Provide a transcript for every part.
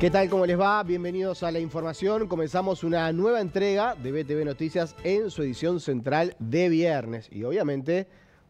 ¿Qué tal? ¿Cómo les va? Bienvenidos a la información. Comenzamos una nueva entrega de BTV Noticias en su edición central de viernes. Y obviamente,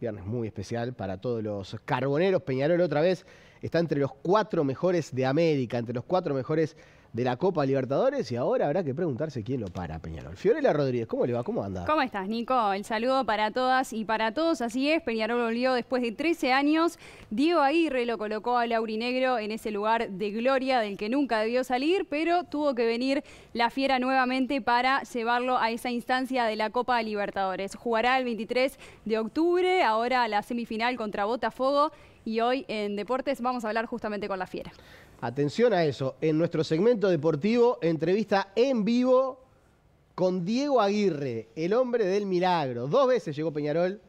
viernes muy especial para todos los carboneros. Peñarol otra vez está entre los cuatro mejores de América, entre los cuatro mejores de la Copa Libertadores y ahora habrá que preguntarse quién lo para, Peñarol. Fiorella Rodríguez, ¿cómo le va? ¿Cómo anda? ¿Cómo estás, Nico? El saludo para todas y para todos. Así es, Peñarol volvió después de 13 años. Diego Aguirre lo colocó a Laurinegro en ese lugar de gloria del que nunca debió salir, pero tuvo que venir la fiera nuevamente para llevarlo a esa instancia de la Copa Libertadores. Jugará el 23 de octubre, ahora la semifinal contra Botafogo y hoy en Deportes vamos a hablar justamente con la fiera. Atención a eso. En nuestro segmento deportivo, entrevista en vivo con Diego Aguirre, el hombre del milagro. Dos veces llegó Peñarol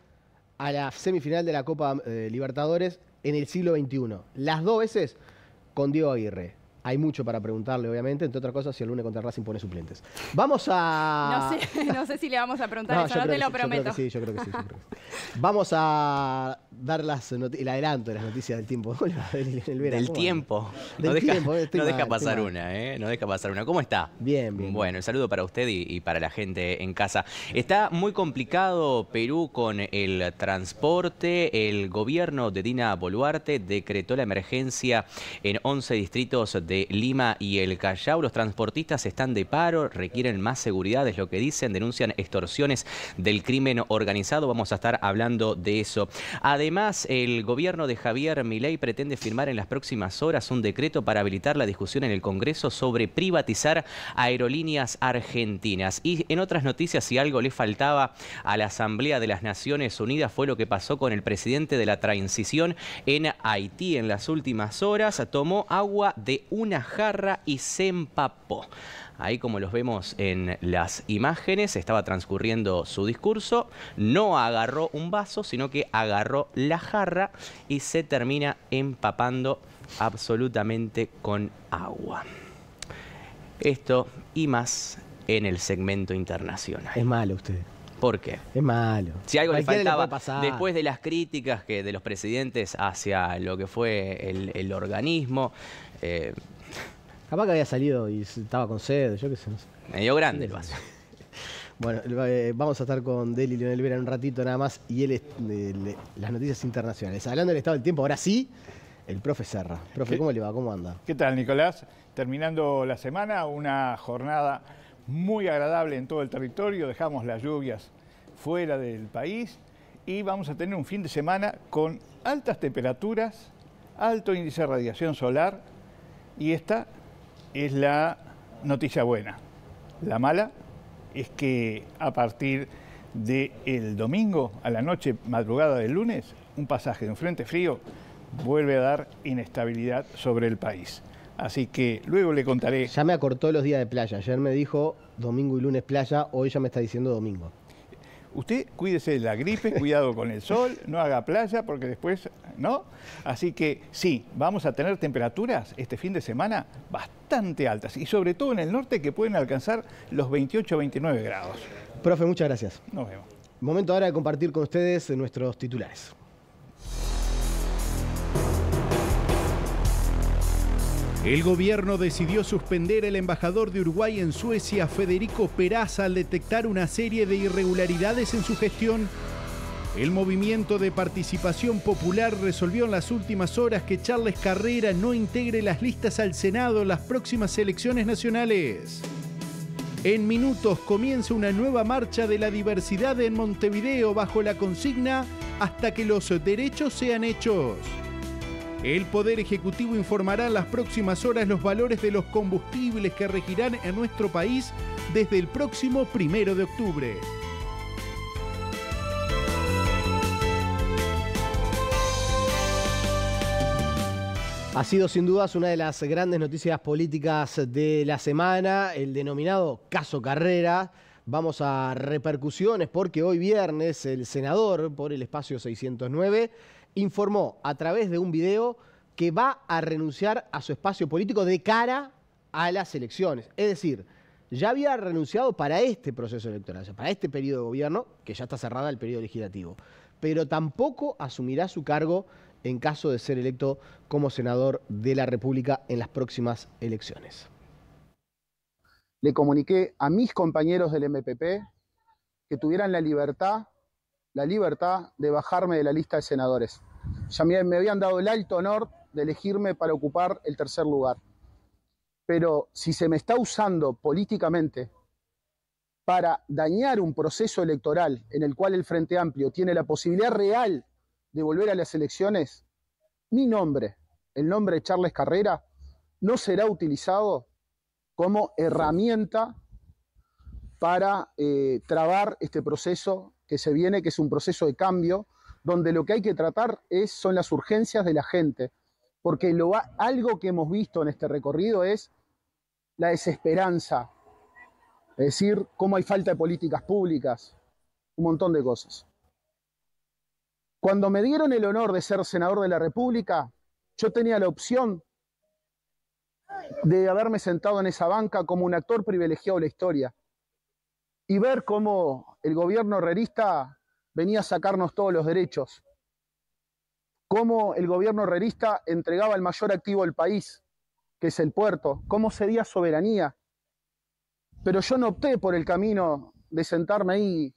a la semifinal de la Copa eh, Libertadores en el siglo XXI. Las dos veces con Diego Aguirre. Hay mucho para preguntarle, obviamente, entre otras cosas, si el lunes contra Racing pone suplentes. Vamos a... No sé, si le vamos a preguntar eso, no te lo prometo. sí. Yo creo que sí. Vamos a dar el adelanto de las noticias del tiempo. del, el tiempo. no, deja, pasar una, ¿eh? No deja pasar una. ¿Cómo está? Bien, bien. Bueno, el saludo para usted y, para la gente en casa. Está muy complicado Perú con el transporte. El gobierno de Dina Boluarte decretó la emergencia en 11 distritos de Lima y el Callao. Los transportistas están de paro, requieren más seguridad, es lo que dicen. Denuncian extorsiones del crimen organizado. Vamos a estar hablando de eso. Además, Además, el gobierno de Javier Milei pretende firmar en las próximas horas un decreto para habilitar la discusión en el Congreso sobre privatizar aerolíneas argentinas. Y en otras noticias, si algo le faltaba a la Asamblea de las Naciones Unidas fue lo que pasó con el presidente de la transición en Haití en las últimas horas. Tomó agua de una jarra y se empapó. Ahí como los vemos en las imágenes, estaba transcurriendo su discurso, no agarró un vaso, sino que agarró la jarra y se termina empapando absolutamente con agua. Esto y más en el segmento internacional. Es malo usted. ¿Por qué? Es malo. Si algo le faltaba después de las críticas que de los presidentes hacia lo que fue el, organismo, eh, Capaz que había salido y estaba con sed, yo qué sé. No sé. Medio grande el vaso. Bueno, eh, vamos a estar con Deli Lionel Vera en un ratito nada más y él es, las noticias internacionales. Hablando del estado del tiempo, ahora sí, el profe Serra. Profe, ¿cómo le va? ¿Cómo anda? ¿Qué tal, Nicolás? Terminando la semana, una jornada muy agradable en todo el territorio. Dejamos las lluvias fuera del país y vamos a tener un fin de semana con altas temperaturas, alto índice de radiación solar y esta es la noticia buena. La mala es que a partir del el domingo a la noche, madrugada del lunes, un pasaje de un frente frío vuelve a dar inestabilidad sobre el país. Así que luego le contaré. Ya me acortó los días de playa. Ayer me dijo domingo y lunes playa, hoy ya me está diciendo domingo usted cuídese de la gripe, cuidado con el sol, no haga playa porque después, ¿no? Así que sí, vamos a tener temperaturas este fin de semana bastante altas y sobre todo en el norte que pueden alcanzar los 28 o 29 grados. Profe, muchas gracias. Nos vemos. Momento ahora de compartir con ustedes nuestros titulares. El gobierno decidió suspender al embajador de Uruguay en Suecia, Federico Peraza, al detectar una serie de irregularidades en su gestión. El movimiento de participación popular resolvió en las últimas horas que Charles Carrera no integre las listas al Senado en las próximas elecciones nacionales. En minutos comienza una nueva marcha de la diversidad en Montevideo bajo la consigna hasta que los derechos sean hechos. El Poder Ejecutivo informará en las próximas horas los valores de los combustibles que regirán en nuestro país desde el próximo primero de octubre. Ha sido sin dudas una de las grandes noticias políticas de la semana, el denominado caso Carrera. Vamos a repercusiones porque hoy viernes el senador por el espacio 609 informó a través de un video que va a renunciar a su espacio político de cara a las elecciones. Es decir, ya había renunciado para este proceso electoral, para este periodo de gobierno, que ya está cerrada el periodo legislativo, pero tampoco asumirá su cargo en caso de ser electo como senador de la República en las próximas elecciones. Le comuniqué a mis compañeros del MPP que tuvieran la libertad la libertad de bajarme de la lista de senadores. Ya me, habían dado el alto honor de elegirme para ocupar el tercer lugar. Pero si se me está usando políticamente para dañar un proceso electoral en el cual el Frente Amplio tiene la posibilidad real de volver a las elecciones, mi nombre, el nombre de Charles Carrera, no será utilizado como herramienta para eh, trabar este proceso que se viene, que es un proceso de cambio, donde lo que hay que tratar es, son las urgencias de la gente, porque lo, algo que hemos visto en este recorrido es la desesperanza, es decir, cómo hay falta de políticas públicas, un montón de cosas. Cuando me dieron el honor de ser senador de la República, yo tenía la opción de haberme sentado en esa banca como un actor privilegiado de la historia y ver cómo el gobierno herrerista venía a sacarnos todos los derechos, cómo el gobierno herrerista entregaba el mayor activo del país, que es el puerto, cómo sería soberanía. Pero yo no opté por el camino de sentarme ahí,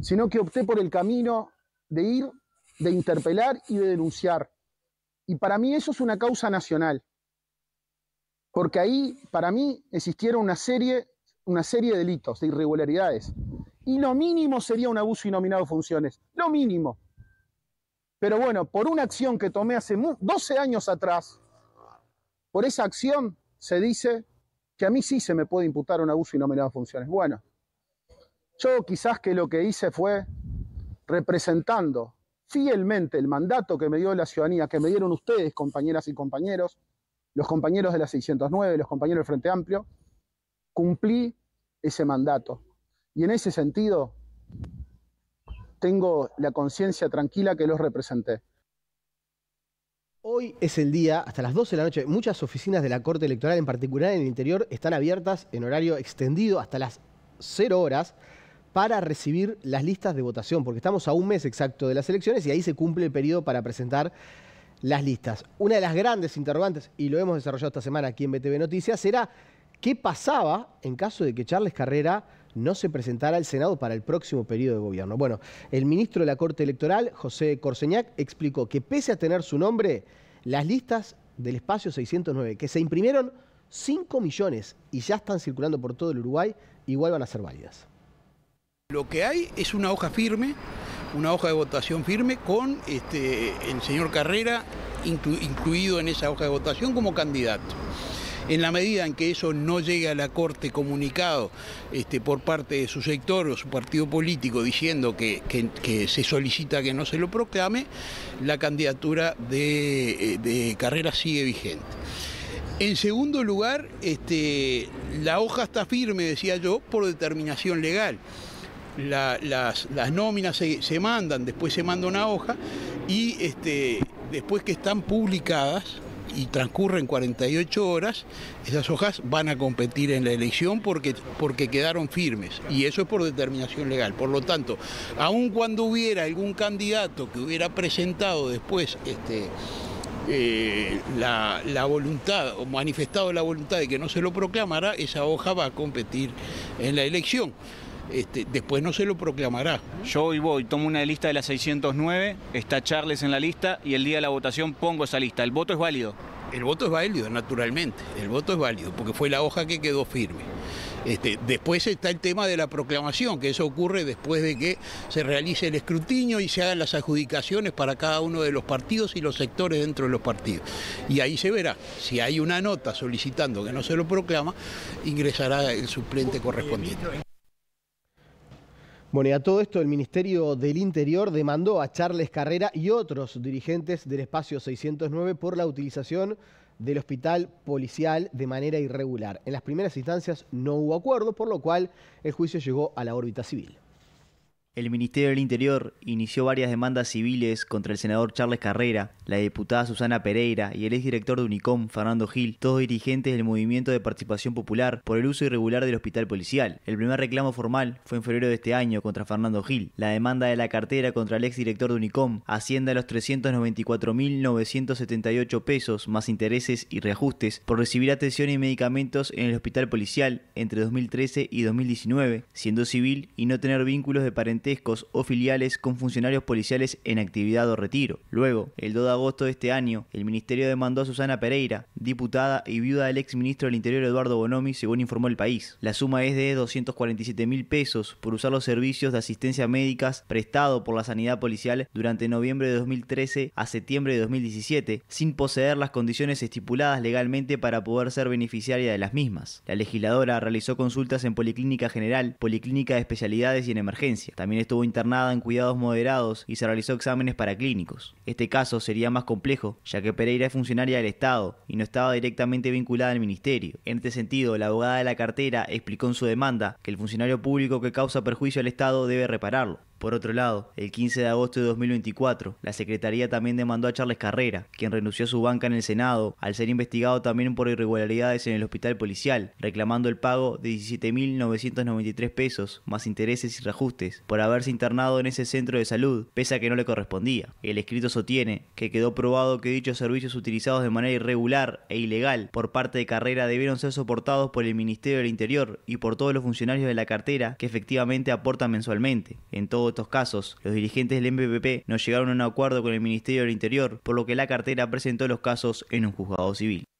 sino que opté por el camino de ir, de interpelar y de denunciar. Y para mí eso es una causa nacional, porque ahí, para mí, existieron una serie una serie de delitos, de irregularidades. Y lo mínimo sería un abuso y de funciones. Lo mínimo. Pero bueno, por una acción que tomé hace 12 años atrás, por esa acción se dice que a mí sí se me puede imputar un abuso y de funciones. Bueno, yo quizás que lo que hice fue representando fielmente el mandato que me dio la ciudadanía, que me dieron ustedes, compañeras y compañeros, los compañeros de la 609, los compañeros del Frente Amplio, cumplí ese mandato. Y en ese sentido, tengo la conciencia tranquila que los representé. Hoy es el día, hasta las 12 de la noche, muchas oficinas de la Corte Electoral, en particular en el interior, están abiertas en horario extendido hasta las 0 horas para recibir las listas de votación, porque estamos a un mes exacto de las elecciones y ahí se cumple el periodo para presentar las listas. Una de las grandes interrogantes, y lo hemos desarrollado esta semana aquí en BTV Noticias, será... ¿Qué pasaba en caso de que Charles Carrera no se presentara al Senado para el próximo periodo de gobierno? Bueno, el ministro de la Corte Electoral, José Corseñac, explicó que pese a tener su nombre, las listas del espacio 609, que se imprimieron 5 millones y ya están circulando por todo el Uruguay, igual van a ser válidas. Lo que hay es una hoja firme, una hoja de votación firme con este, el señor Carrera incluido en esa hoja de votación como candidato. En la medida en que eso no llegue a la Corte comunicado este, por parte de su sector o su partido político diciendo que, se solicita que no se lo proclame, la candidatura de, eh, Carrera sigue vigente. En segundo lugar, este, la hoja está firme, decía yo, por determinación legal. las, nóminas se, mandan, después se manda una hoja y este, después que están publicadas, y transcurren 48 horas, esas hojas van a competir en la elección porque, porque quedaron firmes y eso es por determinación legal. Por lo tanto, aun cuando hubiera algún candidato que hubiera presentado después este, eh, la, la, voluntad o manifestado la voluntad de que no se lo proclamara, esa hoja va a competir en la elección. Este, después no se lo proclamará. Yo hoy voy, tomo una lista de las 609, está Charles en la lista y el día de la votación pongo esa lista. ¿El voto es válido? El voto es válido, naturalmente, el voto es válido, porque fue la hoja que quedó firme. Este, después está el tema de la proclamación, que eso ocurre después de que se realice el escrutinio y se hagan las adjudicaciones para cada uno de los partidos y los sectores dentro de los partidos. Y ahí se verá, si hay una nota solicitando que no se lo proclama, ingresará el suplente correspondiente. Bueno, y a todo esto el Ministerio del Interior demandó a Charles Carrera y otros dirigentes del espacio 609 por la utilización del hospital policial de manera irregular. En las primeras instancias no hubo acuerdo, por lo cual el juicio llegó a la órbita civil. El Ministerio del Interior inició varias demandas civiles contra el senador Charles Carrera, la diputada Susana Pereira y el exdirector de Unicom, Fernando Gil, todos dirigentes del Movimiento de Participación Popular por el uso irregular del hospital policial. El primer reclamo formal fue en febrero de este año contra Fernando Gil. La demanda de la cartera contra el exdirector de Unicom asciende a los 394.978 pesos más intereses y reajustes por recibir atención y medicamentos en el hospital policial entre 2013 y 2019, siendo civil y no tener vínculos de parentesco o filiales con funcionarios policiales en actividad o retiro. Luego, el 2 de agosto de este año, el Ministerio demandó a Susana Pereira, diputada y viuda del exministro del Interior Eduardo Bonomi, según informó el país. La suma es de 247 mil pesos por usar los servicios de asistencia médicas prestado por la sanidad policial durante noviembre de 2013 a septiembre de 2017, sin poseer las condiciones estipuladas legalmente para poder ser beneficiaria de las mismas. La legisladora realizó consultas en Policlínica General, Policlínica de Especialidades y en Emergencia. También estuvo internada en cuidados moderados y se realizó exámenes para clínicos. Este caso sería más complejo, ya que Pereira es funcionaria del Estado y no estaba directamente vinculada al Ministerio. En este sentido, la abogada de la cartera explicó en su demanda que el funcionario público que causa perjuicio al Estado debe repararlo. Por otro lado, el 15 de agosto de 2024, la Secretaría también demandó a Charles Carrera, quien renunció a su banca en el Senado al ser investigado también por irregularidades en el hospital policial, reclamando el pago de 17.993 pesos más intereses y reajustes por haberse internado en ese centro de salud, pese a que no le correspondía. El escrito sostiene que quedó probado que dichos servicios utilizados de manera irregular e ilegal por parte de Carrera debieron ser soportados por el Ministerio del Interior y por todos los funcionarios de la cartera que efectivamente aportan mensualmente. En todo estos casos. Los dirigentes del MPP no llegaron a un acuerdo con el Ministerio del Interior, por lo que la cartera presentó los casos en un juzgado civil.